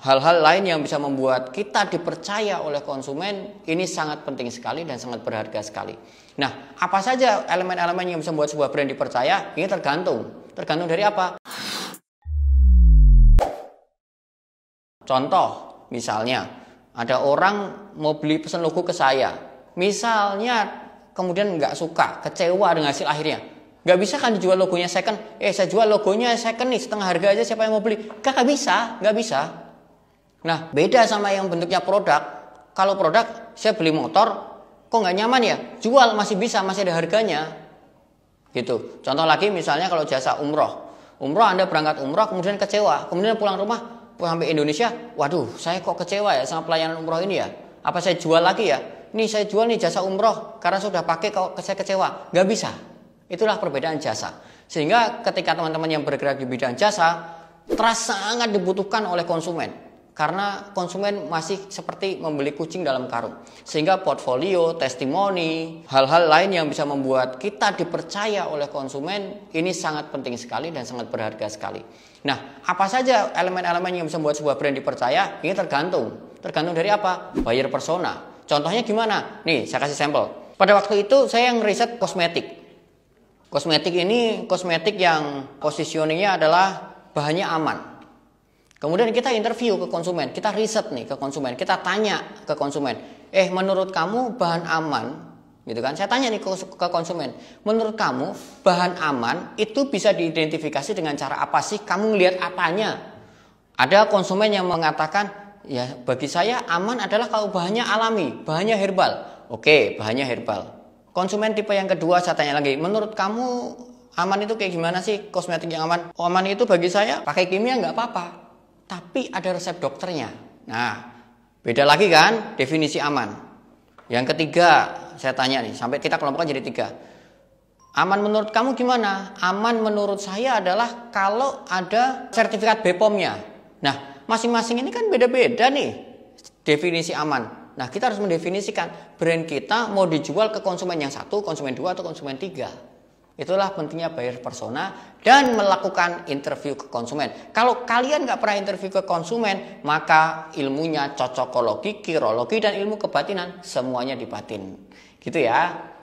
hal-hal lain yang bisa membuat kita dipercaya oleh konsumen ini sangat penting sekali dan sangat berharga sekali. Nah, apa saja elemen-elemen yang bisa membuat sebuah brand dipercaya? Ini tergantung. Tergantung dari apa? Contoh, misalnya ada orang mau beli pesan logo ke saya. Misalnya kemudian nggak suka, kecewa dengan hasil akhirnya. nggak bisa kan dijual logonya second? Eh saya jual logonya second nih setengah harga aja siapa yang mau beli? Kakak bisa, Nggak bisa. Nah, beda sama yang bentuknya produk. Kalau produk, saya beli motor, kok nggak nyaman ya? Jual masih bisa, masih ada harganya. Gitu. Contoh lagi misalnya kalau jasa umroh. Umroh Anda berangkat umroh, kemudian kecewa. Kemudian pulang rumah, pulang sampai Indonesia, waduh, saya kok kecewa ya sama pelayanan umroh ini ya. Apa saya jual lagi ya? Ini saya jual nih jasa umroh, karena sudah pakai kok saya kecewa. Nggak bisa. Itulah perbedaan jasa. Sehingga ketika teman-teman yang bergerak di bidang jasa, terasa sangat dibutuhkan oleh konsumen karena konsumen masih seperti membeli kucing dalam karung. Sehingga portfolio, testimoni, hal-hal lain yang bisa membuat kita dipercaya oleh konsumen ini sangat penting sekali dan sangat berharga sekali. Nah, apa saja elemen-elemen yang bisa membuat sebuah brand dipercaya? Ini tergantung. Tergantung dari apa? Buyer persona. Contohnya gimana? Nih, saya kasih sampel. Pada waktu itu saya yang riset kosmetik. Kosmetik ini kosmetik yang positioningnya adalah bahannya aman Kemudian kita interview ke konsumen, kita riset nih ke konsumen, kita tanya ke konsumen, eh menurut kamu bahan aman, gitu kan? Saya tanya nih ke, konsumen, menurut kamu bahan aman itu bisa diidentifikasi dengan cara apa sih? Kamu ngelihat apanya? Ada konsumen yang mengatakan, ya bagi saya aman adalah kalau bahannya alami, bahannya herbal. Oke, bahannya herbal. Konsumen tipe yang kedua saya tanya lagi, menurut kamu aman itu kayak gimana sih kosmetik yang aman? Oh, aman itu bagi saya pakai kimia nggak apa-apa tapi ada resep dokternya. Nah, beda lagi kan definisi aman. Yang ketiga, saya tanya nih, sampai kita kelompokkan jadi tiga. Aman menurut kamu gimana? Aman menurut saya adalah kalau ada sertifikat BPOM-nya. Nah, masing-masing ini kan beda-beda nih definisi aman. Nah, kita harus mendefinisikan brand kita mau dijual ke konsumen yang satu, konsumen dua, atau konsumen tiga. Itulah pentingnya buyer persona dan melakukan interview ke konsumen. Kalau kalian nggak pernah interview ke konsumen, maka ilmunya cocokologi, kirologi, dan ilmu kebatinan semuanya dipatin Gitu ya.